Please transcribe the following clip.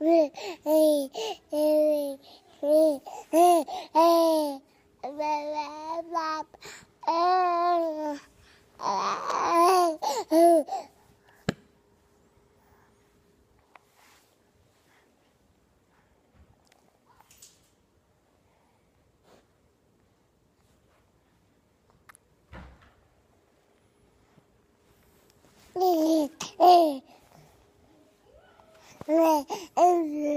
Hey, hey, hey, hey, Bye-bye. Yeah.